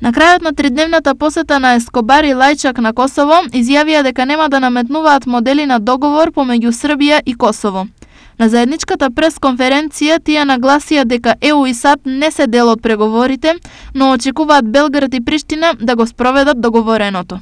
На крајот на тридневната посета на Ескобар и Лајчак на Косово, изјавија дека нема да наметнуваат модели на договор помеѓу Србија и Косово. На заедничката пресконференција тие нагласија дека ЕУ и САД не се дел од преговорите, но очекуваат Белград и Приштина да го спроведат договореното.